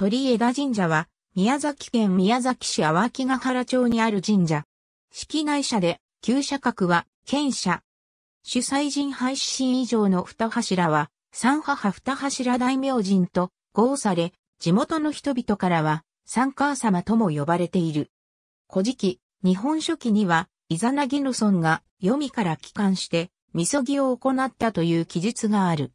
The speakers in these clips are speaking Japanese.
鳥枝神社は、宮崎県宮崎市淡木ヶ原町にある神社。式内社で、旧社格は、県社。主催人廃止神以上の二柱は、三母二柱大名人と合され、地元の人々からは、三母様とも呼ばれている。古事記、日本書紀には、イザナギの村が、読みから帰還して、みそぎを行ったという記述がある。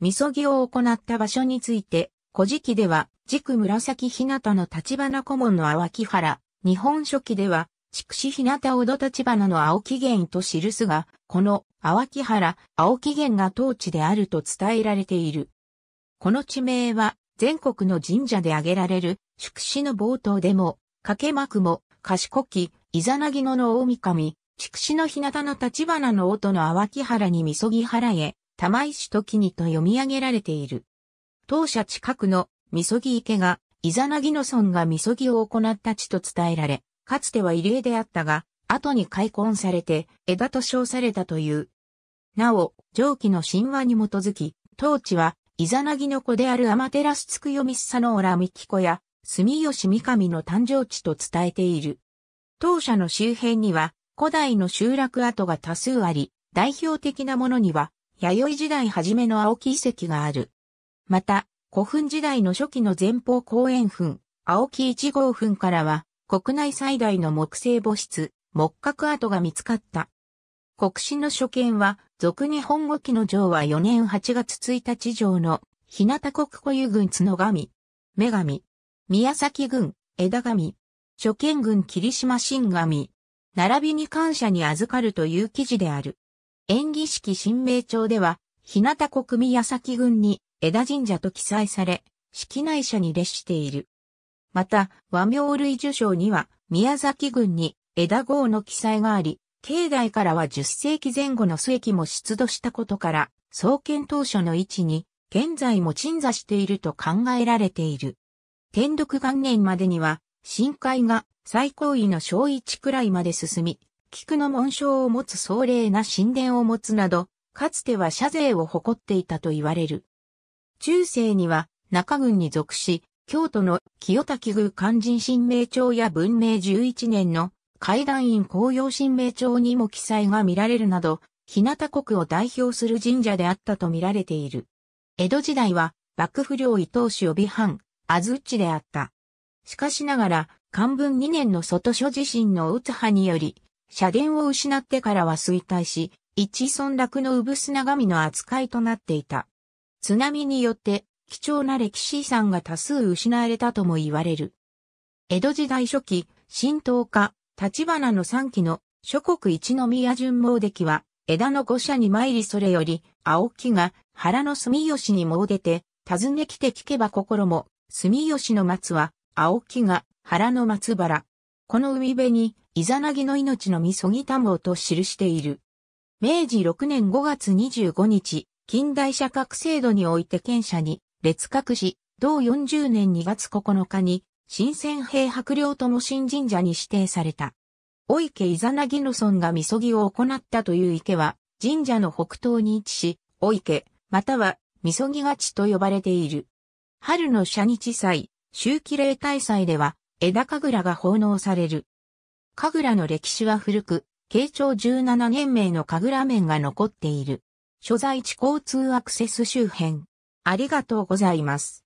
みそぎを行った場所について、古事記では、軸紫日向の立花顧問の淡木原、日本書紀では、筑紫日向おど立花の青木源と記すが、この淡木原、青木源が当地であると伝えられている。この地名は、全国の神社で挙げられる、祝死の冒頭でも、掛幕も、賢き、イザナギのの大神、筑紫の日向の立花の音の淡木原にみそぎ原へ、玉石時にと読み上げられている。当社近くのみそぎ池が、イザナギの村がみそぎを行った地と伝えられ、かつては異例であったが、後に開墾されて、枝と称されたという。なお、上記の神話に基づき、当地は、イザナギの子であるアマテラスツクヨミッサノーラミキコや、住吉三上の誕生地と伝えている。当社の周辺には、古代の集落跡が多数あり、代表的なものには、弥生時代初めの青木遺跡がある。また、古墳時代の初期の前方後円墳、青木1号墳からは、国内最大の木製墓室、木格跡が見つかった。国史の初見は、俗日本語記の上は4年8月1日上の、日向国固有軍角神、女神、宮崎軍、枝神、初見軍霧島新神、並びに感謝に預かるという記事である。演技式新名帳では、日向国宮崎軍に枝神社と記載され、式内社に列している。また、和名類受賞には、宮崎郡に枝号の記載があり、境内からは10世紀前後の末期も出土したことから、創建当初の位置に、現在も鎮座していると考えられている。天徳元年までには、深海が最高位の小一くらいまで進み、菊の紋章を持つ壮麗な神殿を持つなど、かつては社税を誇っていたと言われる。中世には中郡に属し、京都の清滝宮勧進神明町や文明11年の海段院紅葉神明町にも記載が見られるなど、日向国を代表する神社であったと見られている。江戸時代は幕府領伊東市帯藩、安土であった。しかしながら、漢文2年の外諸地震の打つ派により、社殿を失ってからは衰退し、一村落の産砂神の扱いとなっていた。津波によって貴重な歴史遺産が多数失われたとも言われる。江戸時代初期、新東家、立花の三期の諸国一宮順猛敵は、枝の御社に参りそれより、青木が原の住吉に詣出て、訪ね来て聞けば心も、住吉の松は、青木が原の松原。この海辺に、イザナギの命のみそぎたもうと記している。明治6年5月25日、近代社格制度において県社に列格し、同40年2月9日に、新鮮兵白領とも新神社に指定された。お池イザナギの村がみそぎを行ったという池は、神社の北東に位置し、お池、または、みそぎがちと呼ばれている。春の社日祭、秋季例大祭では、枝神楽が奉納される。神楽の歴史は古く、慶長17年名の神楽面が残っている。所在地交通アクセス周辺。ありがとうございます。